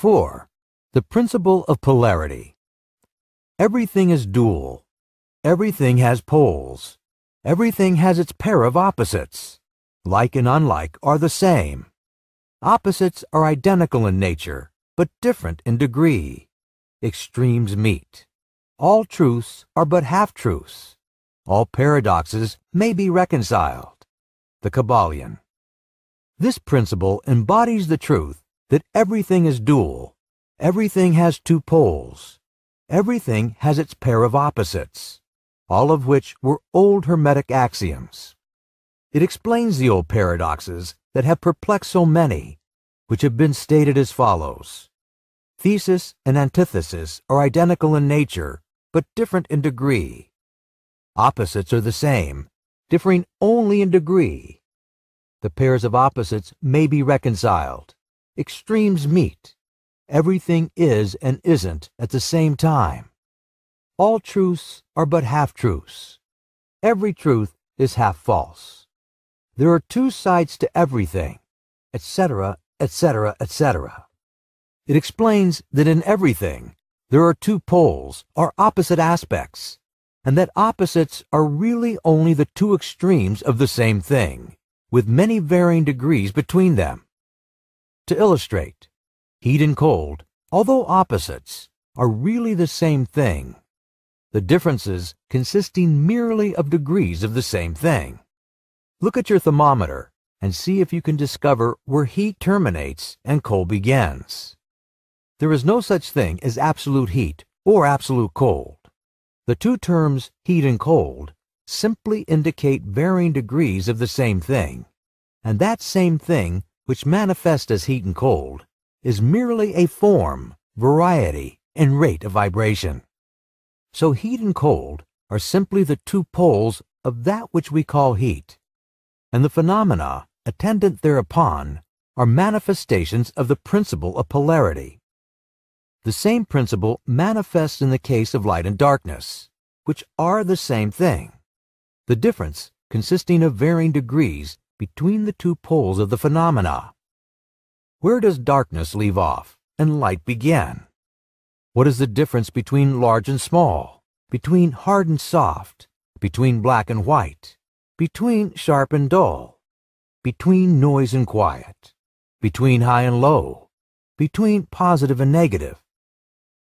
4. The principle of polarity. Everything is dual. Everything has poles. Everything has its pair of opposites. Like and unlike are the same. Opposites are identical in nature, but different in degree. Extremes meet. All truths are but half truths. All paradoxes may be reconciled. The Kabbalion. This principle embodies the truth that everything is dual, everything has two poles, everything has its pair of opposites, all of which were old Hermetic axioms. It explains the old paradoxes that have perplexed so many, which have been stated as follows. Thesis and antithesis are identical in nature, but different in degree. Opposites are the same, differing only in degree. The pairs of opposites may be reconciled. Extremes meet. Everything is and isn't at the same time. All truths are but half truths. Every truth is half false. There are two sides to everything, etc., etc., etc. It explains that in everything, there are two poles, or opposite aspects, and that opposites are really only the two extremes of the same thing, with many varying degrees between them. To illustrate, heat and cold, although opposites, are really the same thing, the differences consisting merely of degrees of the same thing. Look at your thermometer and see if you can discover where heat terminates and cold begins. There is no such thing as absolute heat or absolute cold. The two terms heat and cold simply indicate varying degrees of the same thing, and that same thing which manifest as heat and cold, is merely a form, variety, and rate of vibration. So heat and cold are simply the two poles of that which we call heat, and the phenomena attendant thereupon are manifestations of the principle of polarity. The same principle manifests in the case of light and darkness, which are the same thing, the difference consisting of varying degrees between the two poles of the phenomena. Where does darkness leave off and light begin? What is the difference between large and small, between hard and soft, between black and white, between sharp and dull, between noise and quiet, between high and low, between positive and negative?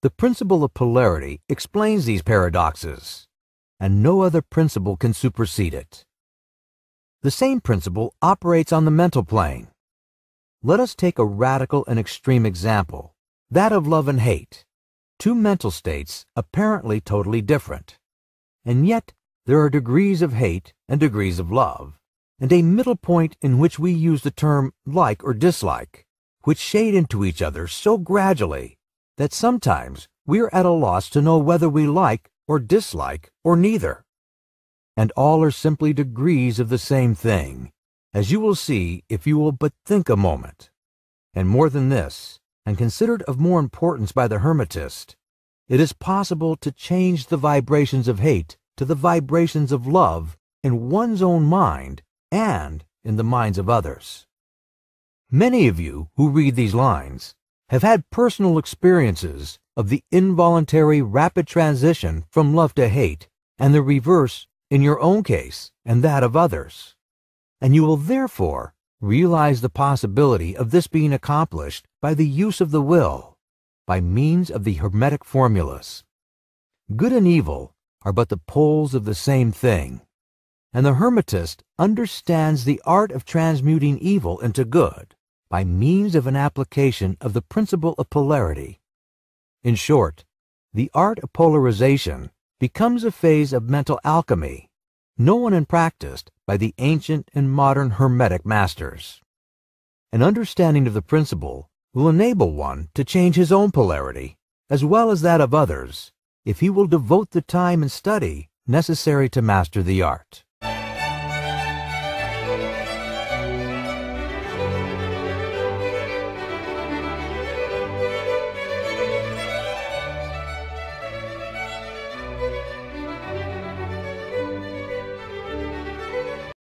The principle of polarity explains these paradoxes, and no other principle can supersede it. The same principle operates on the mental plane. Let us take a radical and extreme example, that of love and hate, two mental states apparently totally different. And yet, there are degrees of hate and degrees of love, and a middle point in which we use the term like or dislike, which shade into each other so gradually that sometimes we are at a loss to know whether we like or dislike or neither and all are simply degrees of the same thing, as you will see if you will but think a moment. And more than this, and considered of more importance by the Hermetist, it is possible to change the vibrations of hate to the vibrations of love in one's own mind and in the minds of others. Many of you who read these lines have had personal experiences of the involuntary rapid transition from love to hate and the reverse in your own case and that of others, and you will therefore realize the possibility of this being accomplished by the use of the will, by means of the Hermetic formulas. Good and evil are but the poles of the same thing, and the Hermetist understands the art of transmuting evil into good by means of an application of the principle of polarity. In short, the art of polarization becomes a phase of mental alchemy known and practiced by the ancient and modern Hermetic masters. An understanding of the principle will enable one to change his own polarity, as well as that of others, if he will devote the time and study necessary to master the art.